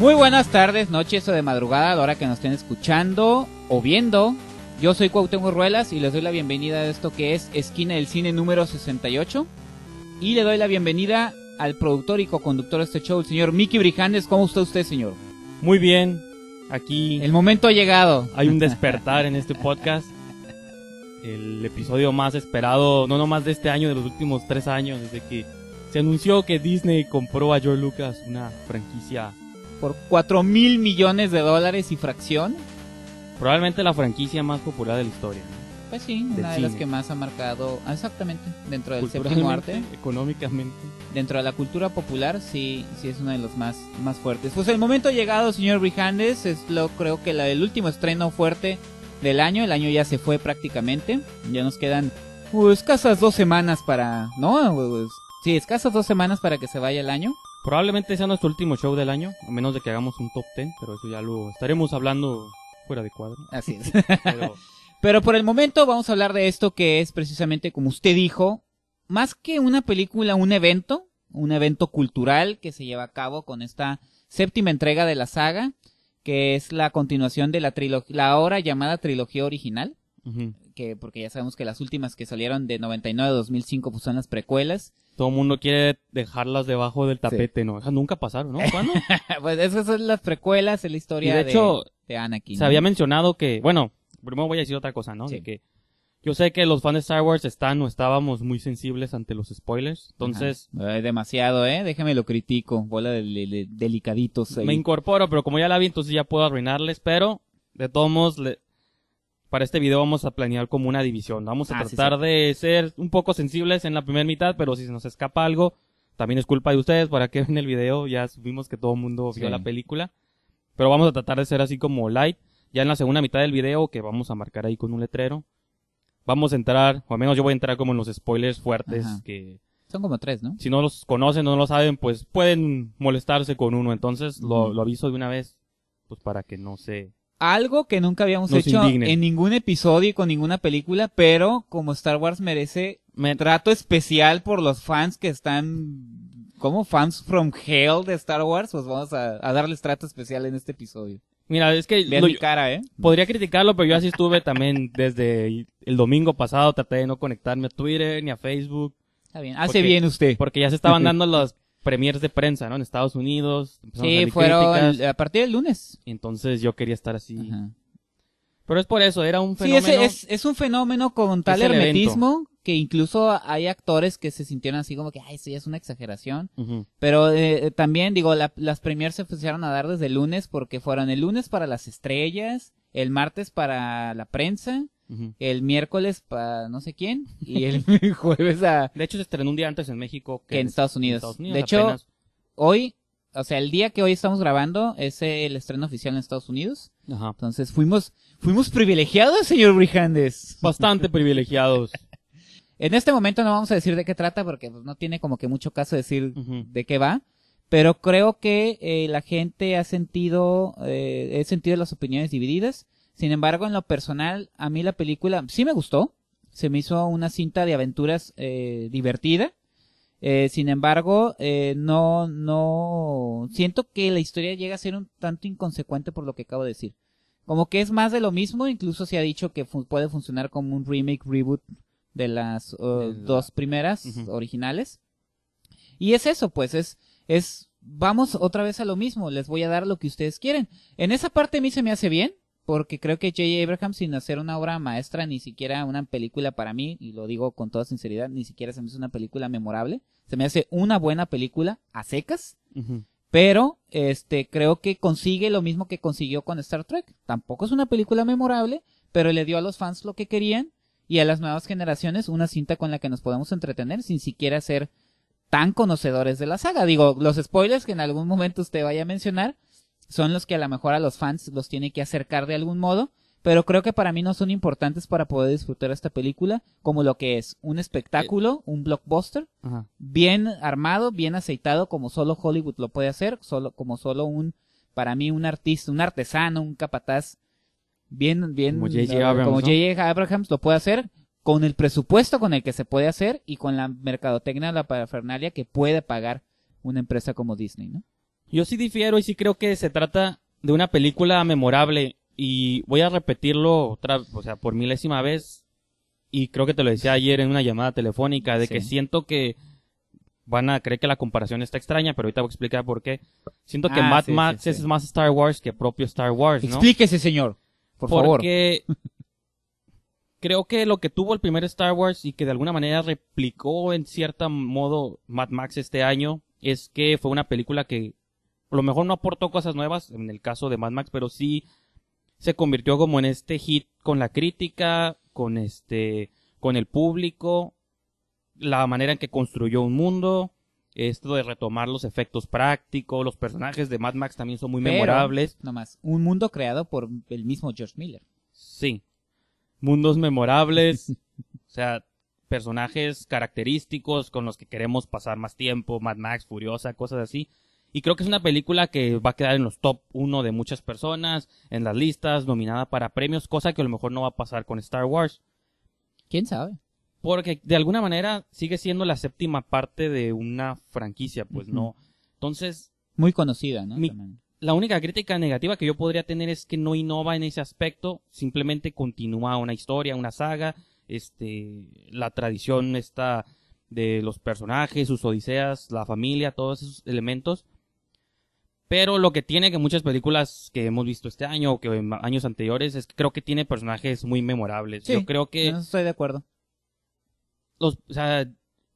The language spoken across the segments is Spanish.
Muy buenas tardes, noches o de madrugada, a la hora que nos estén escuchando o viendo. Yo soy Cuauhtémoc Ruelas y les doy la bienvenida a esto que es Esquina del Cine número 68. Y le doy la bienvenida al productor y co-conductor de este show, el señor Mickey Brijanes. ¿Cómo está usted, señor? Muy bien, aquí... El momento ha llegado. Hay un despertar en este podcast. El episodio más esperado, no nomás de este año, de los últimos tres años, desde que se anunció que Disney compró a George Lucas una franquicia por 4 mil millones de dólares y fracción. Probablemente la franquicia más popular de la historia. Pues sí, una de las que más ha marcado, ah, exactamente, dentro del séptimo arte. Económicamente. Dentro de la cultura popular, sí, sí es una de los más, más fuertes. Pues el momento ha llegado, señor Brijandes, es lo creo que la, el último estreno fuerte del año. El año ya se fue prácticamente. Ya nos quedan pues, escasas dos semanas para, ¿no? Pues, sí, escasas dos semanas para que se vaya el año. Probablemente sea nuestro último show del año, a menos de que hagamos un top ten pero eso ya lo estaremos hablando fuera de cuadro. Así es. pero, por el momento vamos a hablar de esto que es precisamente, como usted dijo, más que una película, un evento, un evento cultural que se lleva a cabo con esta séptima entrega de la saga, que es la continuación de la trilogía, la ahora llamada trilogía original, que porque ya sabemos que las últimas que salieron de 99 a 2005 pues son las precuelas, todo el mundo quiere dejarlas debajo del tapete, ¿no? nunca pasaron, ¿no? ¿Cuándo? pues esas son las precuelas, es la historia de, hecho, de, de Anakin. Se había mencionado que, bueno, primero voy a decir otra cosa, ¿no? que yo sé que los fans de Star Wars están o estábamos muy sensibles ante los spoilers, entonces... Es demasiado, ¿eh? Déjeme lo critico, bola delicaditos Me incorporo, pero como ya la vi, entonces ya puedo arruinarles, pero de todos modos, para este video vamos a planear como una división. Vamos a ah, tratar de ser un poco sensibles en la primera mitad, pero si se nos escapa algo, también es culpa de ustedes para que en el video. Ya supimos que todo el mundo vio la película. Pero vamos a tratar de ser así como light. Ya en la segunda mitad del video, que vamos a marcar ahí con un letrero, vamos a entrar, o al menos yo voy a entrar como en los spoilers fuertes que... Son como tres, ¿no? Si no los conocen no lo saben, pues pueden molestarse con uno. Entonces lo aviso de una vez, pues para que no se algo que nunca habíamos hecho en ningún episodio y con ninguna película, pero como Star Wars merece Me... trato especial por los fans que están como fans from hell de Star Wars, pues vamos a, darles trato especial en este episodio. Mira, es que cara, ¿eh? podría criticarlo, pero yo así estuve también desde el domingo pasado, traté de no conectarme a Twitter ni a Facebook. Está bien, hace bien usted. Porque ya se estaban dando las premiers de prensa, ¿no? En Estados Unidos. Sí, fueron a partir del lunes. Entonces yo quería estar así. Pero es por eso, era un fenómeno. Sí, es, un fenómeno con tal hermetismo que incluso hay actores que se sintieron así como que, ay, eso ya es una exageración. Pero eh, eh, también, digo, las premiers se pusieron a dar desde el lunes porque fueron el lunes para las estrellas, el martes para la prensa el miércoles para no sé quién y el jueves a... De hecho se estrenó un día antes en México que, en, Estados Unidos. de hecho, hoy, o sea, el día que hoy estamos grabando es el estreno oficial en Estados Unidos. Entonces fuimos, fuimos privilegiados, señor Brijandes. Bastante privilegiados. en este momento no vamos a decir de qué trata porque pues, no tiene como que mucho caso decir de qué va pero creo que eh, la gente ha sentido, eh, he sentido las opiniones divididas. Sin embargo, en lo personal, a mí la película sí me gustó. Se me hizo una cinta de aventuras eh, divertida. Eh, sin embargo, eh, no, no siento que la historia llega a ser un tanto inconsecuente por lo que acabo de decir. Como que es más de lo mismo, incluso se ha dicho que puede funcionar como un remake, reboot de las dos primeras originales. Y es eso, pues, es, es, vamos otra vez a lo mismo, les voy a dar lo que ustedes quieren. En esa parte a mí se me hace bien, porque creo que J.J. Abraham, sin hacer una obra maestra, ni siquiera una película para mí, y lo digo con toda sinceridad, ni siquiera se me hace una película memorable. Se me hace una buena película a secas, pero este creo que consigue lo mismo que consiguió con Star Trek. Tampoco es una película memorable, pero le dio a los fans lo que querían y a las nuevas generaciones una cinta con la que nos podemos entretener sin siquiera ser tan conocedores de la saga. Digo, los spoilers que en algún momento usted vaya a mencionar son los que a lo mejor a los fans los tiene que acercar de algún modo, pero creo que para mí no son importantes para poder disfrutar esta película como lo que es un espectáculo, eh. un blockbuster, bien armado, bien aceitado como solo Hollywood lo puede hacer, solo como solo un para mí un artista, un artesano, un capataz bien bien como J.J. Abrahams lo puede hacer con el presupuesto con el que se puede hacer y con la mercadotecnia la parafernalia que puede pagar una empresa como Disney, ¿no? Yo sí difiero y sí creo que se trata de una película memorable y voy a repetirlo otra, o sea, por milésima vez y creo que te lo decía ayer en una llamada telefónica de que siento que van a creer que la comparación está extraña, pero ahorita voy a explicar por qué. Siento que ah, Mad Max es más Star Wars que propio Star Wars, ¿no? Explíquese, señor. Por Porque favor. creo que lo que tuvo el primer Star Wars y que de alguna manera replicó en cierto modo Mad Max este año es que fue una película que a lo mejor no aportó cosas nuevas en el caso de Mad Max, pero sí se convirtió como en este hit con la crítica, con este, con el público, la manera en que construyó un mundo, esto de retomar los efectos prácticos, los personajes de Mad Max también son muy memorables. No más, un mundo creado por el mismo George Miller. Sí, mundos memorables, o sea, personajes característicos con los que queremos pasar más tiempo, Mad Max, Furiosa, cosas así. Y creo que es una película que va a quedar en los top 1 de muchas personas, en las listas, nominada para premios, cosa que a lo mejor no va a pasar con Star Wars. ¿Quién sabe? Porque de alguna manera sigue siendo la séptima parte de una franquicia, pues no. Entonces... Muy conocida, ¿no? la única crítica negativa que yo podría tener es que no innova en ese aspecto, simplemente continúa una historia, una saga, este, la tradición está de los personajes, sus odiseas, la familia, todos esos elementos, pero lo que tiene que muchas películas que hemos visto este año o que años anteriores es que creo que tiene personajes muy memorables. Yo creo que. estoy de acuerdo. Los, o sea,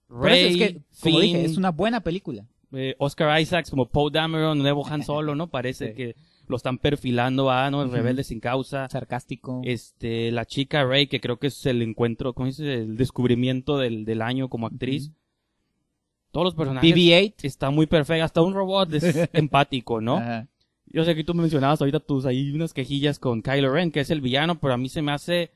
Rey, es dije, es una buena película. Eh, Oscar Isaacs como Poe Dameron, nuevo Han Solo, ¿no? Parece que lo están perfilando a, ¿no? El rebelde sin causa. Sarcástico. Este, la chica Rey, que creo que es el encuentro, ¿cómo dice? El descubrimiento del, del año como actriz todos los personajes. BB-8. Está muy perfecto. Hasta un robot es empático, ¿no? Yo sé que tú mencionabas ahorita tus ahí unas quejillas con Kylo Ren, que es el villano, pero a mí se me hace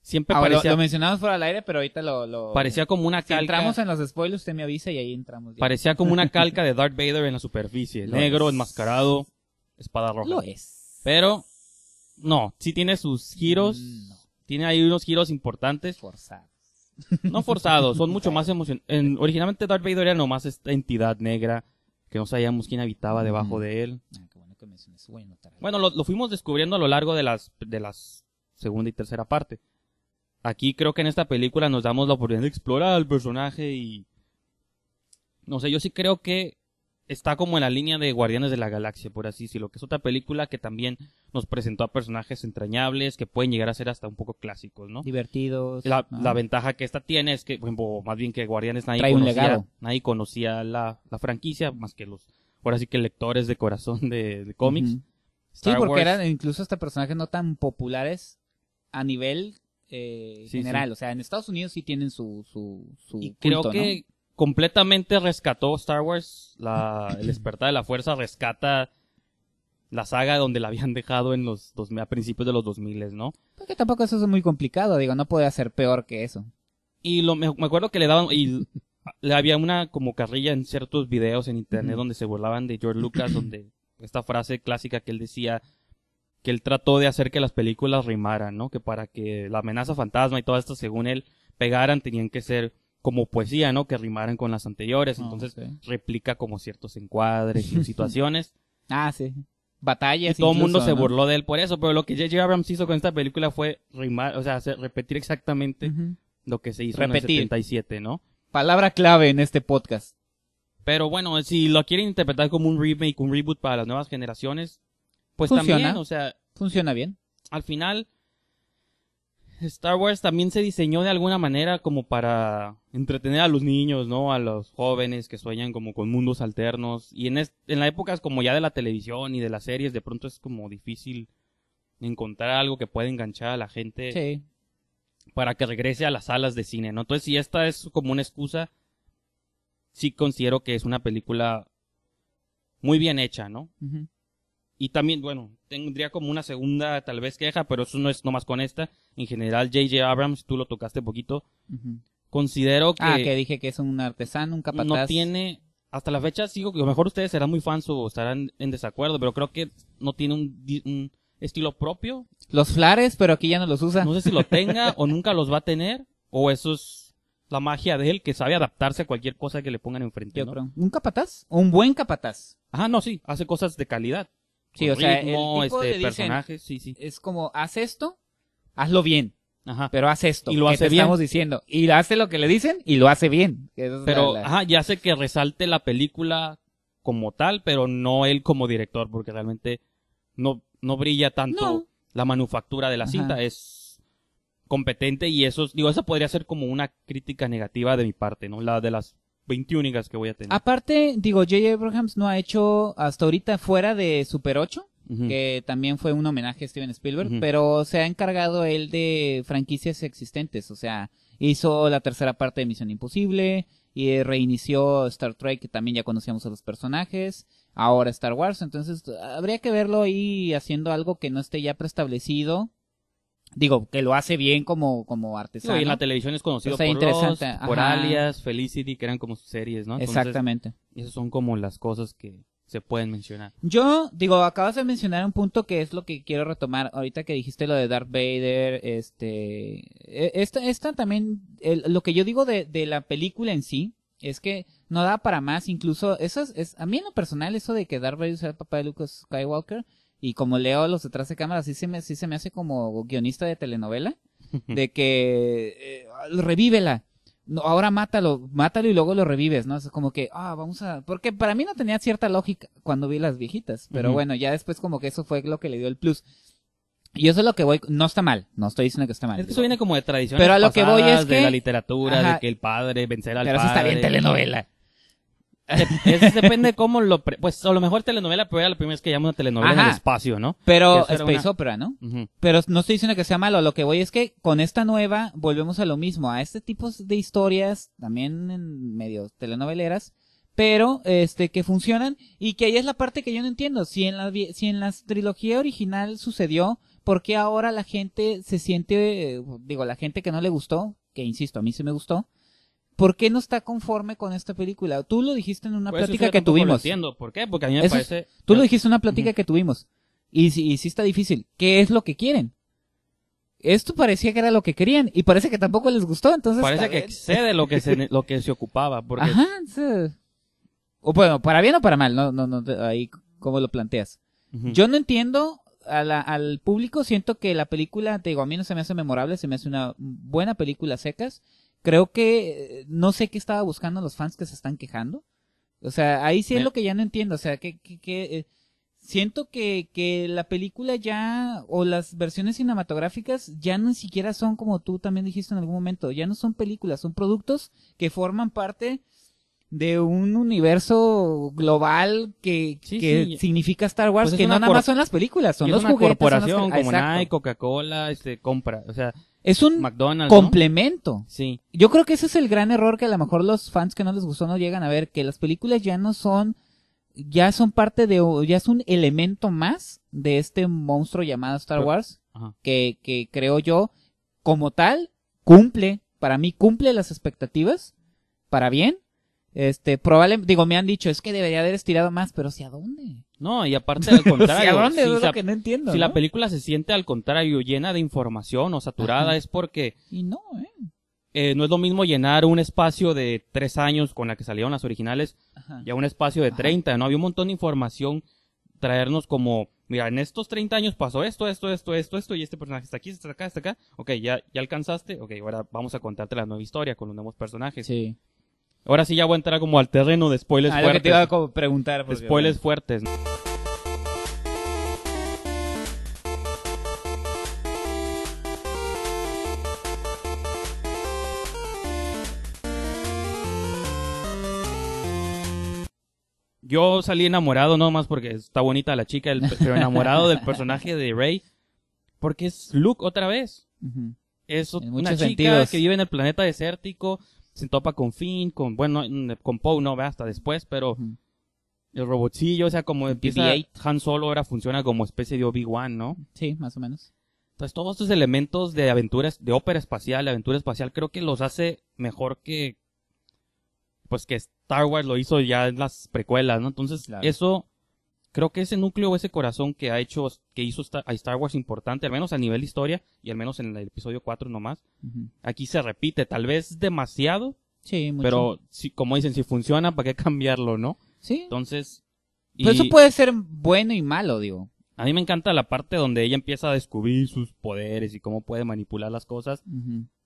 siempre ah, parecía. Lo, mencionabas fuera del aire, pero ahorita lo, Parecía como una calca. entramos en los spoilers, usted me avisa y ahí entramos. Parecía como una calca de Darth Vader en la superficie. negro, enmascarado, espada roja. Lo es. Pero, no, sí tiene sus giros. Mm, tiene ahí unos giros importantes. forzados. No forzados, son mucho más emocionantes. Originalmente Darth Vader era nomás esta entidad negra que no sabíamos quién habitaba debajo de él. Ah, bueno, lo, lo, fuimos descubriendo a lo largo de las, de las segunda y tercera parte. Aquí creo que en esta película nos damos la oportunidad de explorar al personaje y... No sé, yo sí creo que está como en la línea de Guardianes de la Galaxia, por así decirlo, que es otra película que también nos presentó a personajes entrañables que pueden llegar a ser hasta un poco clásicos, ¿no? Divertidos. La, la ventaja que esta tiene es que, bueno, más bien que Guardianes nadie conocía, nadie conocía la, la, franquicia más que los, ahora sí que lectores de corazón de, cómics. Sí, porque eran incluso hasta personajes no tan populares a nivel eh, general. O sea, en Estados Unidos sí tienen su, su, su creo que completamente rescató Star Wars, la, el despertar de la fuerza rescata la saga donde la habían dejado en los a principios de los 2000, ¿no? Porque tampoco eso es muy complicado, digo, no puede ser peor que eso. Y lo, me, acuerdo que le daban, y le había una como carrilla en ciertos videos en internet donde se burlaban de George Lucas, donde esta frase clásica que él decía que él trató de hacer que las películas rimaran, ¿no? Que para que la amenaza fantasma y todas esto, según él, pegaran, tenían que ser como poesía, ¿no? Que rimaran con las anteriores, ah, entonces replica como ciertos encuadres y situaciones. ah, sí. Batallas. Y todo el mundo se burló de él por eso, pero lo que J.J. Abrams hizo con esta película fue rimar, o sea, repetir exactamente lo que se hizo en el 77, ¿no? Palabra clave en este podcast. Pero bueno, si lo quieren interpretar como un remake, un reboot para las nuevas generaciones, pues también, o sea... Funciona bien. Al final, Star Wars también se diseñó de alguna manera como para entretener a los niños, ¿no? A los jóvenes que sueñan como con mundos alternos. Y en, en la época es como ya de la televisión y de las series, de pronto es como difícil encontrar algo que pueda enganchar a la gente. Sí. Para que regrese a las salas de cine, ¿no? Entonces, si esta es como una excusa, sí considero que es una película muy bien hecha, ¿no? Y también, bueno, tendría como una segunda tal vez queja, pero eso no es nomás con esta. En general, J.J. Abrams, tú lo tocaste poquito. Considero que... Ah, que dije que es un artesano, un capataz. No tiene... Hasta la fecha sigo que a lo mejor ustedes serán muy fans o estarán en desacuerdo, pero creo que no tiene un, estilo propio. Los flares, pero aquí ya no los usa. No sé si lo tenga o nunca los va a tener, o eso es la magia de él, que sabe adaptarse a cualquier cosa que le pongan enfrente. ¿no? ¿Un capataz? ¿Un buen capataz? Ajá, no, sí, hace cosas de calidad. Sí, o sea, el tipo este, sí, sí. Es como, haz esto, hazlo bien. Ajá. Pero haz esto. Y lo hace diciendo. Y hace lo que le dicen y lo hace bien. pero, ajá, ya sé que resalte la película como tal, pero no él como director, porque realmente no, no brilla tanto la manufactura de la cinta. Es competente y eso, digo, esa podría ser como una crítica negativa de mi parte, ¿no? La de las 21 que voy a tener. Aparte, digo, J.J. Abrahams no ha hecho hasta ahorita fuera de Super 8, que también fue un homenaje a Steven Spielberg, pero se ha encargado él de franquicias existentes, o sea, hizo la tercera parte de Misión Imposible y reinició Star Trek, que también ya conocíamos a los personajes, ahora Star Wars, entonces habría que verlo ahí haciendo algo que no esté ya preestablecido Digo, que lo hace bien como, como artesano. en la televisión es conocido por Alias, Felicity, que eran como sus series, ¿no? Exactamente. Esas son como las cosas que se pueden mencionar. Yo, digo, acabas de mencionar un punto que es lo que quiero retomar ahorita que dijiste lo de Darth Vader, este... E, esta, esta también, lo que yo digo de, de la película en sí, es que no da para más, incluso eso es, a mí en lo personal eso de que Darth Vader sea el papá de Lucas Skywalker y como leo los detrás de cámara, sí se me, sí se me hace como guionista de telenovela, de que eh, revívela. No, ahora mátalo, mátalo y luego lo revives, ¿no? Es como que, ah, vamos a... Porque para mí no tenía cierta lógica cuando vi las viejitas, pero bueno, ya después como que eso fue lo que le dio el plus. Y eso es lo que voy, no está mal, no estoy diciendo que está mal. eso viene como de tradición. Pero a lo que voy es que... De la literatura, de que el padre vencerá al pero padre. Pero eso está bien telenovela. Eso depende cómo lo... pues a lo mejor telenovela, pero era la primera vez que llamo una telenovela en el espacio, ¿no? Pero Space Opera, ¿no? Pero no estoy diciendo que sea malo, lo que voy es que con esta nueva volvemos a lo mismo, a este tipo de historias, también en medio telenoveleras, pero este que funcionan y que ahí es la parte que yo no entiendo, si en la, si en la trilogía original sucedió, ¿por qué ahora la gente se siente, digo, la gente que no le gustó, que insisto, a mí sí me gustó, ¿Por qué no está conforme con esta película? Tú lo dijiste en una pues plática que tuvimos. Lo entiendo. ¿Por qué? Porque a mí me parece. tú lo ah. dijiste en una plática que tuvimos. Y, y, sí está difícil. ¿Qué es lo que quieren? Esto parecía que era lo que querían y parece que tampoco les gustó, entonces. Parece que excede lo que se, lo que se ocupaba. Ajá. O bueno, para bien o para mal, no, no, no, ahí cómo lo planteas. Yo no entiendo al público, siento que la película, te digo, a mí no se me hace memorable, se me hace una buena película secas. Creo que eh, no sé qué estaba buscando los fans que se están quejando. O sea, ahí sí es lo que ya no entiendo. O sea, que, que, eh? siento que, que la película ya, o las versiones cinematográficas, ya ni siquiera son como tú también dijiste en algún momento, ya no son películas, son productos que forman parte de un universo global que, que significa Star Wars, pues que no nada más son las películas, son los una corporación como Nike, Coca-Cola, este, compra, o sea, es un complemento. Sí. Yo creo que ese es el gran error que a lo mejor los fans que no les gustó no llegan a ver, que las películas ya no son, ya son parte de, ya es un elemento más de este monstruo llamado Star Wars, que, que creo yo, como tal, cumple, para mí cumple las expectativas, para bien. Este, probablemente, digo, me han dicho, es que debería haber estirado más, pero ¿hacia dónde? No, y aparte al contrario, si, la, entiendo, si la película se siente al contrario llena de información o saturada es porque... Y no, ¿eh? eh. No es lo mismo llenar un espacio de tres años con la que salieron las originales y a un espacio de treinta, ¿no? Había un montón de información, traernos como, mira, en estos treinta años pasó esto, esto, esto, esto, esto, y este personaje está aquí, está acá, está acá. Ok, ya, ya alcanzaste. Ok, ahora vamos a contarte la nueva historia con los nuevos personajes. Sí. Ahora sí ya voy a entrar como al terreno de spoilers fuertes. Ah, lo que te iba a preguntar. spoilers fuertes. Yo salí enamorado no más porque está bonita la chica, pero enamorado del personaje de Rey. Porque es Luke otra vez. Es una chica que vive en el planeta desértico, se topa con Finn, con, bueno, con Poe no, hasta después, pero el robotillo, o sea, como empieza Han Solo ahora funciona como especie de Obi-Wan, ¿no? Sí, más o menos. Entonces todos estos elementos de aventuras, de ópera espacial, de aventura espacial, creo que los hace mejor que, pues que Star Wars lo hizo ya en las precuelas, ¿no? Entonces eso creo que ese núcleo, ese corazón que ha hecho, que hizo a Star Wars importante, al menos a nivel historia, y al menos en el episodio 4 nomás, aquí se repite, tal vez demasiado, pero como dicen, si funciona, ¿para qué cambiarlo, no? Sí. Entonces... Pero eso puede ser bueno y malo, digo. A mí me encanta la parte donde ella empieza a descubrir sus poderes y cómo puede manipular las cosas,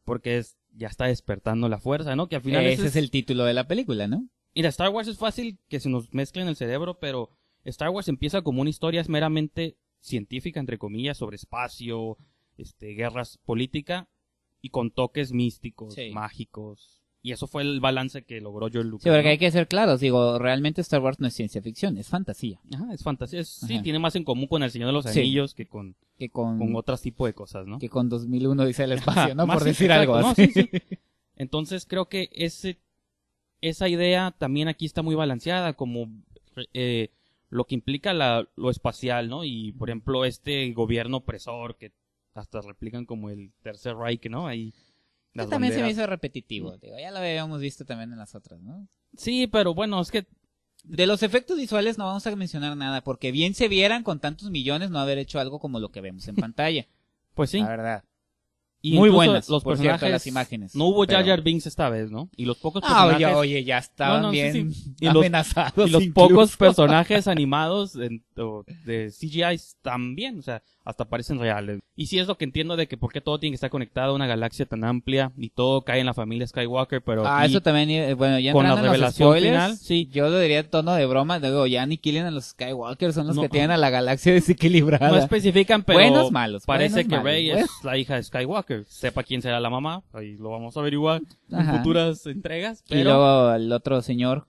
porque es, ya está despertando la fuerza, ¿no? Que al final... Ese, es... el título de la película, ¿no? Y la Star Wars es fácil que se nos mezcle en el cerebro, pero Star Wars empieza como una historia meramente científica, entre comillas, sobre espacio, este, guerras política y con toques místicos, mágicos. Y eso fue el balance que logró George Lucas. Sí, pero hay que ser claros, digo, realmente Star Wars no es ciencia ficción, es fantasía. Ajá, es fantasía. sí, tiene más en común con El Señor de los Anillos que con, que con, con otro tipo de cosas, ¿no? Que con 2001 dice el espacio, ¿no? Por decir algo así. Entonces creo que ese, esa idea también aquí está muy balanceada, como eh, lo que implica la, lo espacial, ¿no? Y, por ejemplo, este gobierno opresor que hasta replican como el Tercer Reich, ¿no? Ahí. también se me hizo repetitivo, digo, ya lo habíamos visto también en las otras, ¿no? Sí, pero bueno, es que... De los efectos visuales no vamos a mencionar nada, porque bien se vieran con tantos millones no haber hecho algo como lo que vemos en pantalla. pues sí. La verdad. Muy buenas. Los personajes. las imágenes. No hubo Jar Binks esta vez, ¿no? Y los pocos personajes. Ah, oye, oye ya estaban bien Y Los, y los pocos personajes animados de, de CGI también, o sea, hasta parecen reales. Y sí es lo que entiendo de que por qué todo tiene que estar conectado a una galaxia tan amplia y todo cae en la familia Skywalker, pero. Ah, eso también, eh, bueno, ya con la revelación final, sí. Yo lo diría en tono de broma, digo, ya ni Killian a los Skywalker son los que tienen a la galaxia desequilibrada. No especifican, pero. Buenos, malos. Parece que Rey es la hija de Skywalker que sepa quién será la mamá. Ahí lo vamos a averiguar en futuras entregas. Y luego al otro señor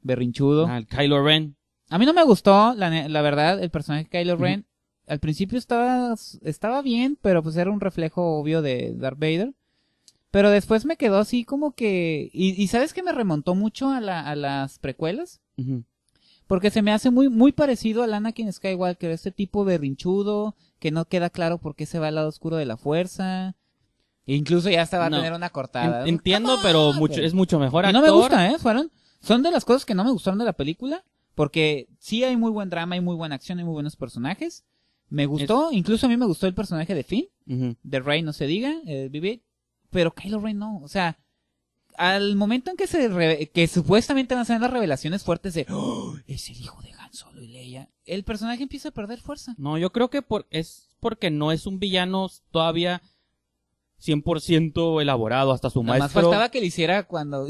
berrinchudo. Al ah, Kylo Ren. A mí no me gustó, la, verdad, el personaje de Kylo Ren. Al principio estaba, estaba bien, pero pues era un reflejo obvio de Darth Vader. Pero después me quedó así como que... Y, ¿sabes que me remontó mucho a, la, a las precuelas? Porque se me hace muy, muy parecido al Anakin Skywalker, este tipo berrinchudo, que no queda claro por qué se va al lado oscuro de la fuerza, Incluso ya estaba va a tener una cortada. entiendo, pero mucho, es mucho mejor. Actor. no me gusta, ¿eh? Fueron, son de las cosas que no me gustaron de la película, porque sí hay muy buen drama, hay muy buena acción, hay muy buenos personajes. Me gustó, incluso a mí me gustó el personaje de Finn, de Rey no se diga, eh, pero Kylo Rey no, o sea, al momento en que se que supuestamente van a ser las revelaciones fuertes de ¡Oh! es el hijo de Han Solo y Leia, el personaje empieza a perder fuerza. No, yo creo que por es porque no es un villano todavía 100% elaborado, hasta su maestro. Más faltaba que le hiciera cuando,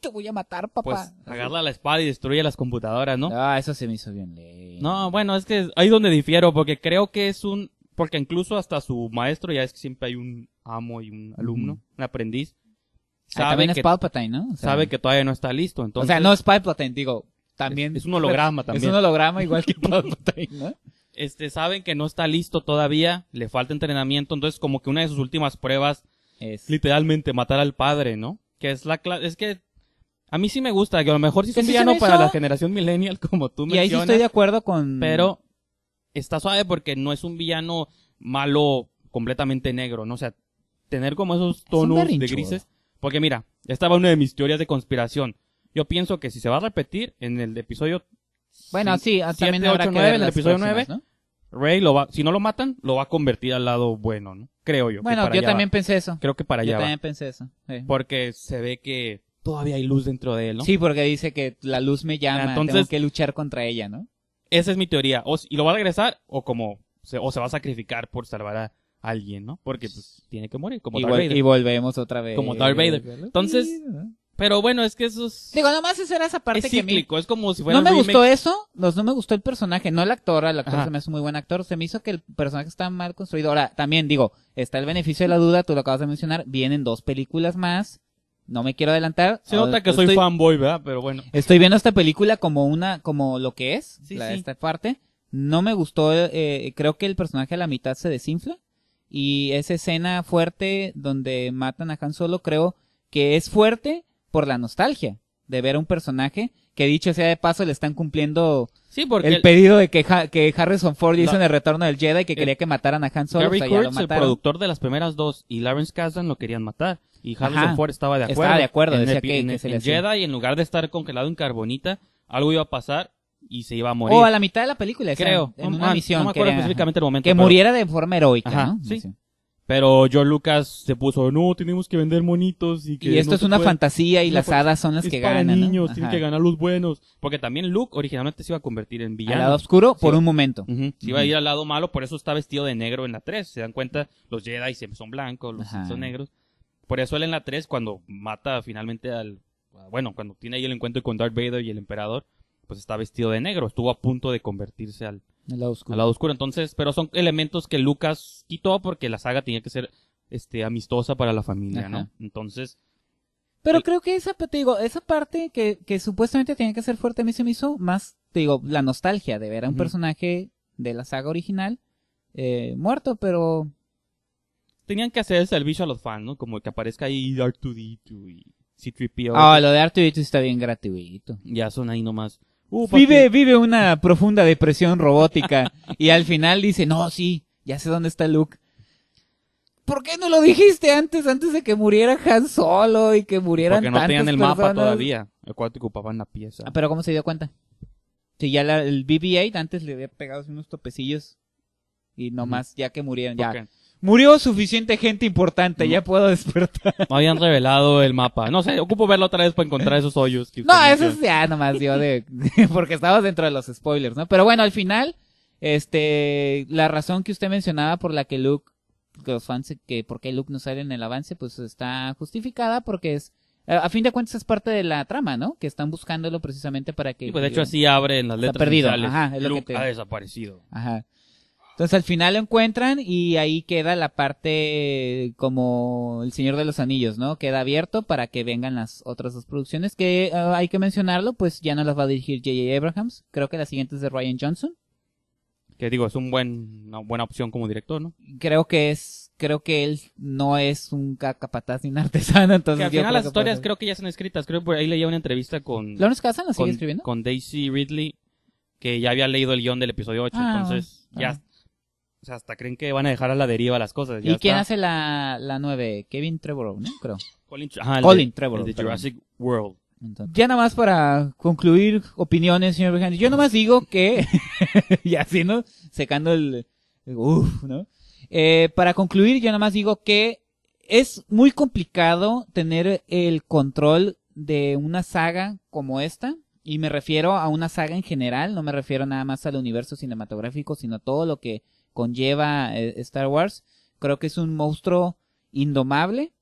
te voy a matar, papá. Pues, la espada y destruye las computadoras, ¿no? Ah, eso se me hizo bien ley. No, bueno, es que ahí donde difiero, porque creo que es un, porque incluso hasta su maestro, ya es que siempre hay un amo y un alumno, un aprendiz. Ah, sabe también es Palpatine, ¿no? sabe que todavía no está listo, entonces. O sea, no es Palpatine, digo, también. Es, un holograma también. Es un holograma igual que Palpatine, ¿no? este, saben que no está listo todavía, le falta entrenamiento, entonces como que una de sus últimas pruebas es literalmente matar al padre, ¿no? Que es la clase, es que a mí sí me gusta, que a lo mejor sí es un villano para la generación millennial como tú mencionas. Y ahí sí estoy de acuerdo con pero está suave porque no es un villano malo completamente negro, ¿no? O sea, tener como esos tonos de grises, porque mira, esta va una de mis teorías de conspiración. Yo pienso que si se va a repetir en el episodio bueno, sí, ah, también en el episodio 9. lo va, si no lo matan, lo va a convertir al lado bueno, ¿no? Creo yo. Bueno, yo también pensé eso. Creo que para allá. Yo también pensé eso. Porque se ve que todavía hay luz dentro de él, ¿no? Sí, porque dice que la luz me llama, Entonces, tengo que luchar contra ella, ¿no? Esa es mi teoría. O, y lo va a regresar, o como, o se va a sacrificar por salvar a alguien, ¿no? Porque pues, tiene que morir, como y, Darth Vader. y volvemos otra vez. Como Darth Vader. Entonces, pero bueno, es que eso es... Digo, nomás eso era esa parte que me es como si fuera No me gustó eso, no, me gustó el personaje, no el actor, el actor se me hace muy buen actor, se me hizo que el personaje está mal construido. Ahora, también digo, está el beneficio de la duda, tú lo acabas de mencionar, vienen dos películas más, no me quiero adelantar. Se nota que ah, soy fanboy, ¿verdad? Pero bueno. Estoy viendo esta película como una, como lo que es, esta parte. No me gustó, eh, creo que el personaje a la mitad se desinfla. Y esa escena fuerte donde matan a Han Solo, creo que es fuerte, por la nostalgia de ver a un personaje que dicho sea de paso le están cumpliendo sí, el, pedido de que, que Harrison Ford hizo en el retorno del Jedi que quería que mataran a Han Solo. el productor de las primeras dos, y Lawrence Kasdan lo querían matar. Y Harrison Ford estaba de acuerdo. Estaba de acuerdo, en decía que, en, Jedi, y en lugar de estar congelado en carbonita, algo iba a pasar y se iba a morir. O a la mitad de la película, creo. en una misión. el momento. Que muriera de forma heroica, Sí. Pero George Lucas se puso, no, tenemos que vender monitos y que... Y esto es una fantasía y las hadas son las que para ganan. niños, tienen que ganar los buenos. Porque también Luke originalmente se iba a convertir en villano. Al lado oscuro por un momento. Se iba a ir al lado malo, por eso está vestido de negro en la 3. Se dan cuenta, los Jedi son blancos, los Sith son negros. Por eso él en la 3, cuando mata finalmente al... Bueno, cuando tiene ahí el encuentro con Darth Vader y el emperador, pues está vestido de negro. Estuvo a punto de convertirse al la lado Entonces, pero son elementos que Lucas quitó porque la saga tenía que ser este, amistosa para la familia, ¿no? Entonces. Pero creo que esa, te esa parte que, que supuestamente tenía que ser fuerte a mí me hizo más, digo, la nostalgia de ver a un personaje de la saga original eh, muerto, pero. Tenían que hacer el servicio a los fans, ¿no? Como que aparezca ahí R2D2 y c 3 Ah, lo de r 2 d está bien gratuito. Ya son ahí nomás vive, vive una profunda depresión robótica y al final dice, no, sí, ya sé dónde está Luke. ¿Por qué no lo dijiste antes, antes de que muriera Han Solo y que murieran Porque no tenían el mapa todavía, el ocupaban la pieza. Ah, pero ¿cómo se dio cuenta? Si ya el BB-8 antes le había pegado unos topecillos y nomás ya que murieron, ya. Murió suficiente gente importante, ya puedo despertar. No habían revelado el mapa. No sé, ocupo verlo otra vez para encontrar esos hoyos. no, eso es ya nomás dio de, porque estabas dentro de los spoilers, ¿no? Pero bueno, al final, este, la razón que usted mencionaba por la que Luke, los fans, que por qué Luke no sale en el avance, pues está justificada porque es, eh, a fin de cuentas es parte de la trama, ¿no? Que están buscándolo precisamente para que. Y pues de hecho así abren las letras. ha perdido. Ajá, es ha desaparecido. Ajá. Entonces al final lo encuentran y ahí queda la parte eh, como El Señor de los Anillos, ¿no? Queda abierto para que vengan las otras dos producciones que ah, hay que mencionarlo, pues ya no las va a dirigir JJ Abrahams, creo que la siguiente es de Ryan Johnson. Que digo, es un buen, una buena opción como director, ¿no? Creo que es, creo que él no es un cacapataz ni un artesano, entonces... Que al final las historias creo que ya son escritas, creo que por ahí leía una entrevista con... ¿Lawrence la sigue con, escribiendo? Con Daisy Ridley, que ya había leído el guión del episodio 8, ah, entonces ya... Ah. O sea, hasta creen que van a dejar a la deriva las cosas. ¿Y quién hace la, la 9? Kevin Trevorrow, ¿no? Creo. Colin, Trevorrow. Jurassic World. Ya nada más para concluir opiniones, señor Yo Yo más digo que, y así, ¿no? Secando el, ¿no? Eh, para concluir, yo nada más digo que es muy complicado tener el control de una saga como esta. Y me refiero a una saga en general, no me refiero nada más al universo cinematográfico, sino a todo lo que conlleva eh, Star Wars, creo que es un monstruo indomable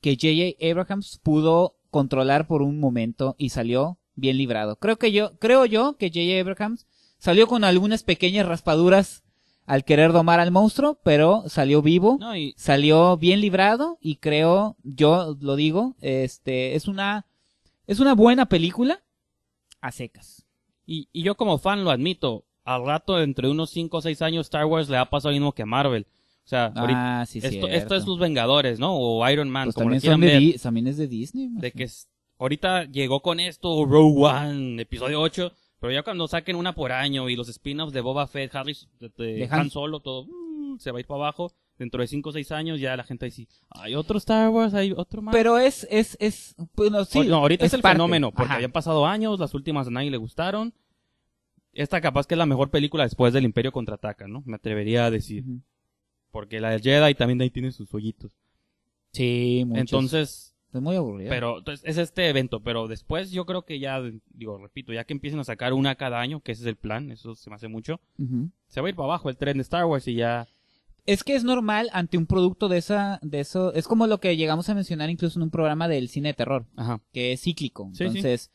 que J.J. Abrahams pudo controlar por un momento y salió bien librado. Creo que yo, creo yo que J.J. Abrahams salió con algunas pequeñas raspaduras al querer domar al monstruo, pero salió vivo, salió bien librado y creo, yo lo digo, este, es una, es una buena película a secas. Y, y yo como fan lo admito, al rato, entre unos 5 o 6 años, Star Wars le ha pasado lo mismo que Marvel. O sea, ah, ahorita, esto, esto, es Los Vengadores, ¿no? O Iron Man, pues también, también es de Disney. De que ahorita llegó con esto Rogue One, episodio 8, pero ya cuando saquen una por año y los spin-offs de Boba Fett, Harry, de, Han, Solo, todo mm, se va a ir para abajo. Dentro de 5 o 6 años ya la gente dice, hay otro Star Wars, hay otro Marvel. Pero es, es, es, bueno, sí. no, ahorita es, el fenómeno, porque habían pasado años, las últimas a nadie le gustaron esta capaz que es la mejor película después del Imperio Contraataca, ¿no? Me atrevería a decir. Porque la de Jedi también ahí tiene sus hoyitos. Sí, Entonces... Es muy aburrido. Pero entonces, pues, es este evento, pero después yo creo que ya, digo, repito, ya que empiecen a sacar una cada año, que ese es el plan, eso se me hace mucho, se va a ir para abajo el tren de Star Wars y ya... Es que es normal ante un producto de esa, de eso, es como lo que llegamos a mencionar incluso en un programa del cine de terror, Ajá. que es cíclico. Sí, entonces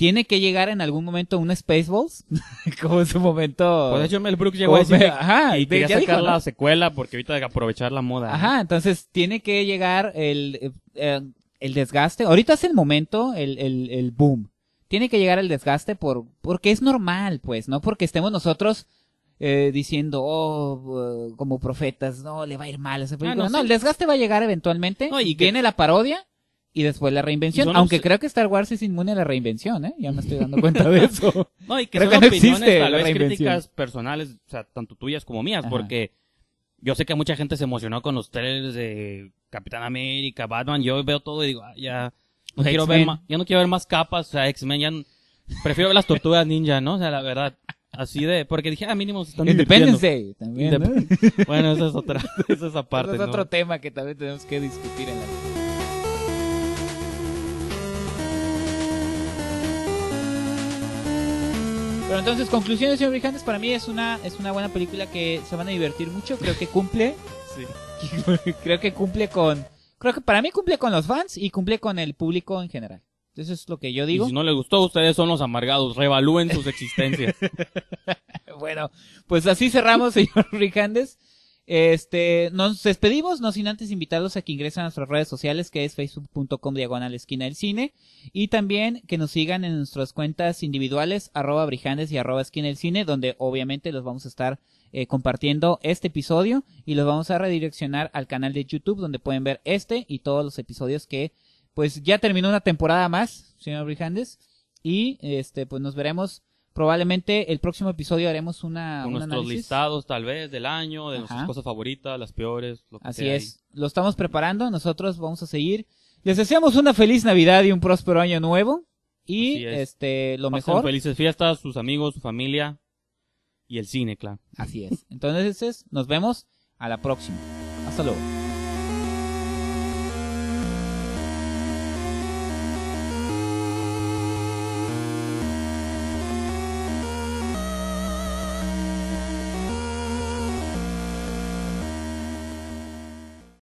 tiene que llegar en algún momento un Spaceballs, como en su momento. Pues de Mel Brooks llegó a decir ajá, y quería sacar la secuela porque ahorita hay que aprovechar la moda. Ajá, entonces tiene que llegar el, eh, eh, desgaste. Ahorita es el momento, el, boom. Tiene que llegar el desgaste por, porque es normal, pues, no porque estemos nosotros eh, diciendo, oh, como profetas, no, le va a ir mal a ah, no, no, el desgaste va a llegar eventualmente. No, y Viene la parodia y después la reinvención. Aunque creo que Star Wars es inmune a la reinvención, ¿eh? Ya me estoy dando cuenta de eso. no, y que creo son que no opiniones, existe tal vez críticas personales, o sea, tanto tuyas como mías, porque yo sé que mucha gente se emocionó con los trailers de Capitán América, Batman. Yo veo todo y digo, ah, ya, no quiero ver más, ya no quiero ver más capas, o sea, X-Men, ya prefiero ver las tortugas ninja, ¿no? O sea, la verdad. Así de, porque dije, ah, mínimo están Independence también, Bueno, esa es otra, esa es aparte. es otro tema que también tenemos que discutir en la Pero entonces, conclusiones, señor Rijandes, para mí es una, es una buena película que se van a divertir mucho. Creo que cumple. creo que cumple con. Creo que para mí cumple con los fans y cumple con el público en general. Eso es lo que yo digo. si no les gustó, ustedes son los amargados. Revalúen sus existencias. bueno, pues así cerramos, señor Rijandes. Este, nos despedimos, no sin antes invitarlos a que ingresen a nuestras redes sociales, que es facebook.com diagonal esquina del cine, y también que nos sigan en nuestras cuentas individuales, arroba brijandes y arroba esquina del cine, donde obviamente los vamos a estar eh, compartiendo este episodio y los vamos a redireccionar al canal de YouTube, donde pueden ver este y todos los episodios que, pues ya terminó una temporada más, señor Brijandes, y este, pues nos veremos Probablemente el próximo episodio haremos una. Con nuestros listados, tal vez, del año, de nuestras cosas favoritas, las peores. Lo Así es. Lo estamos preparando. Nosotros vamos a seguir. Les deseamos una feliz Navidad y un próspero año nuevo. Y este, lo mejor. Felices fiestas, sus amigos, su familia y el cine, claro. Así es. Entonces, nos vemos a la próxima. Hasta luego.